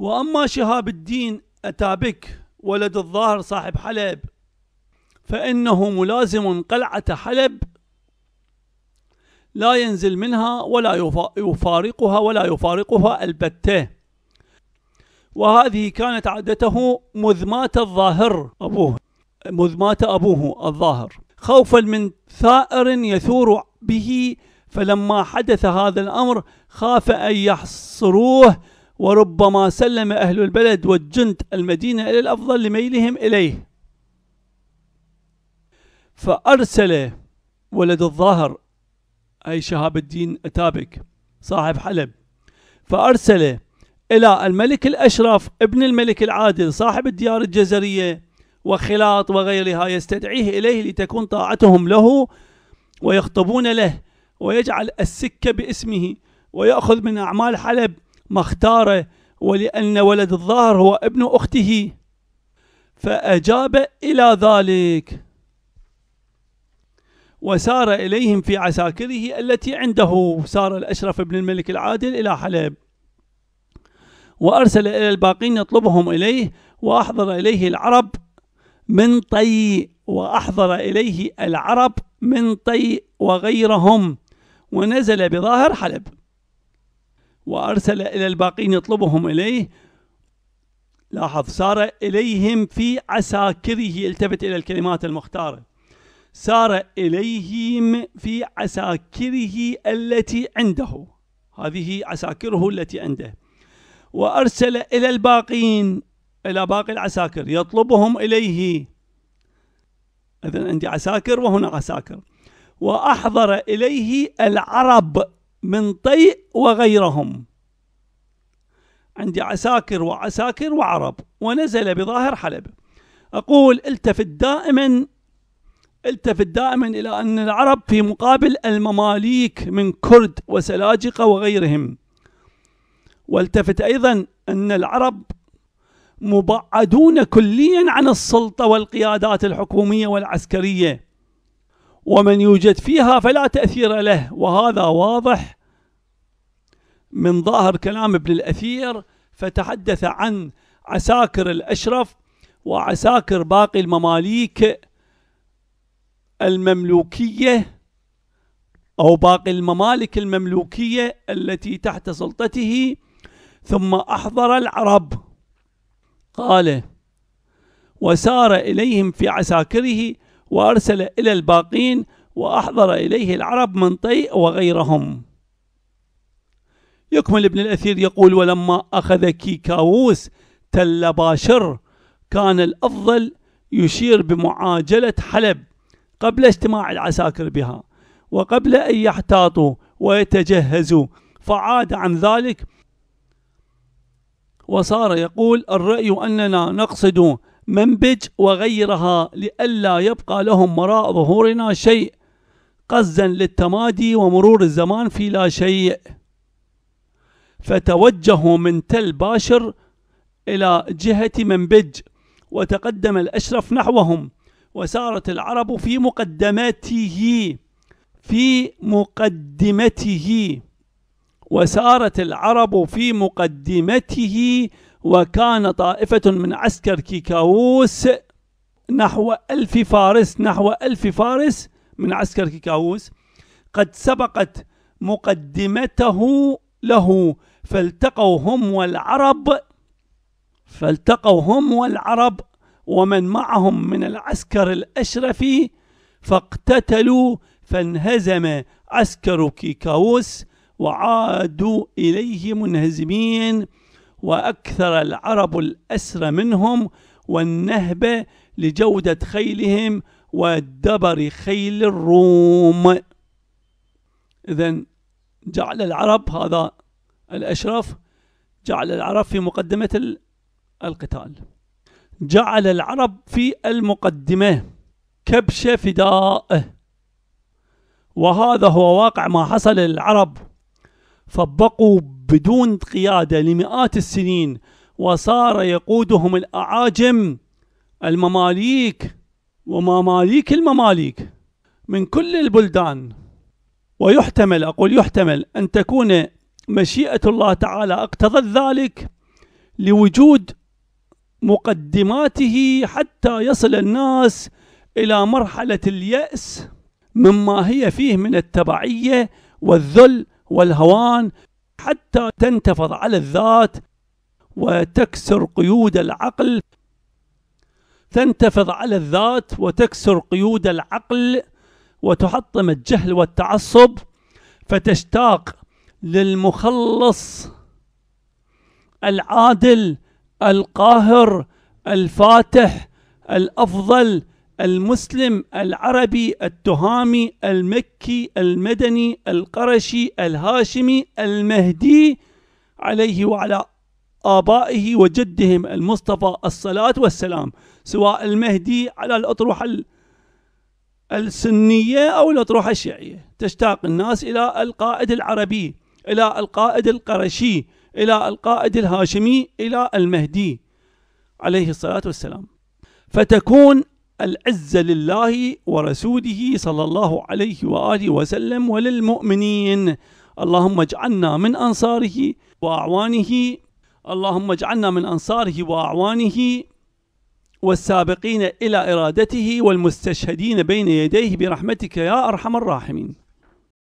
وأما شهاب الدين أتابك ولد الظاهر صاحب حلب فإنه ملازم قلعة حلب لا ينزل منها ولا يفارقها ولا يفارقها البتة وهذه كانت عادته مذ مات الظاهر أبوه مذ مات أبوه الظاهر خوفا من ثائر يثور به فلما حدث هذا الأمر خاف أن يحصروه وربما سلم أهل البلد والجند المدينة إلى الأفضل لميلهم إليه فأرسل ولد الظاهر أي شهاب الدين أتابك صاحب حلب فأرسل إلى الملك الأشرف ابن الملك العادل صاحب الديار الجزرية وخلاط وغيرها يستدعيه إليه لتكون طاعتهم له ويخطبون له ويجعل السكة باسمه ويأخذ من أعمال حلب مختاره ولأن ولد الظاهر هو ابن أخته فأجاب إلى ذلك وسار إليهم في عساكره التي عنده سار الأشرف بن الملك العادل إلى حلب وأرسل إلى الباقين يطلبهم إليه وأحضر إليه العرب من طي وأحضر إليه العرب من طي وغيرهم ونزل بظاهر حلب وأرسل إلى الباقين يطلبهم إليه لاحظ سار إليهم في عساكره التفت إلى الكلمات المختارة سار إليهم في عساكره التي عنده هذه عساكره التي عنده وأرسل إلى الباقين إلى باقي العساكر يطلبهم إليه إذن عندي عساكر وهنا عساكر وأحضر إليه العرب من طيء وغيرهم عندي عساكر وعساكر وعرب ونزل بظاهر حلب أقول التفت دائما التفت دائما إلى أن العرب في مقابل المماليك من كرد وسلاجقة وغيرهم والتفت أيضا أن العرب مبعدون كليا عن السلطة والقيادات الحكومية والعسكرية ومن يوجد فيها فلا تأثير له وهذا واضح من ظاهر كلام ابن الأثير فتحدث عن عساكر الأشرف وعساكر باقي المماليك المملوكية أو باقي الممالك المملوكية التي تحت سلطته ثم أحضر العرب قال وسار إليهم في عساكره وأرسل إلى الباقين وأحضر إليه العرب من طيء وغيرهم يكمل ابن الأثير يقول ولما أخذ كيكاووس تل باشر كان الأفضل يشير بمعاجلة حلب قبل اجتماع العساكر بها وقبل أن يحتاطوا ويتجهزوا فعاد عن ذلك وصار يقول الرأي أننا نقصد منبج وغيرها لئلا يبقى لهم وراء ظهورنا شيء قصدا للتمادي ومرور الزمان في لا شيء فتوجهوا من تل باشر إلى جهة منبج وتقدم الأشرف نحوهم وسارت العرب في مقدمته في مقدمته وسارت العرب في مقدمته وكان طائفة من عسكر كيكاووس نحو ألف فارس نحو ألف فارس من عسكر كيكاووس قد سبقت مقدمته له فالتقوا هم والعرب فالتقوا هم والعرب ومن معهم من العسكر الأشرفي فاقتتلوا فانهزم عسكر كيكاوس وعادوا إليه منهزمين وأكثر العرب الأسر منهم والنهب لجودة خيلهم ودبر خيل الروم إذا جعل العرب هذا الأشرف جعل العرب في مقدمة القتال جعل العرب في المقدمة كبش فدائه وهذا هو واقع ما حصل للعرب فبقوا بدون قيادة لمئات السنين وصار يقودهم الأعاجم المماليك ومماليك المماليك من كل البلدان ويحتمل أقول يحتمل أن تكون مشيئة الله تعالى اقتضت ذلك لوجود مقدماته حتى يصل الناس إلى مرحلة اليأس مما هي فيه من التبعية والذل والهوان حتى تنتفض على الذات وتكسر قيود العقل تنتفض على الذات وتكسر قيود العقل وتحطم الجهل والتعصب فتشتاق للمخلص العادل القاهر الفاتح الافضل المسلم العربي التهامي المكي المدني القرشي الهاشمي المهدي عليه وعلى آبائه وجدهم المصطفى الصلاة والسلام سواء المهدي على الأطروحة السنية أو الأطروحة الشيعية تشتاق الناس إلى القائد العربي إلى القائد القرشي إلى القائد الهاشمي إلى المهدي عليه الصلاة والسلام فتكون العزة لله ورسوله صلى الله عليه وآله وسلم وللمؤمنين اللهم اجعلنا من أنصاره وأعوانه اللهم اجعلنا من أنصاره وأعوانه والسابقين إلى إرادته والمستشهدين بين يديه برحمتك يا أرحم الراحمين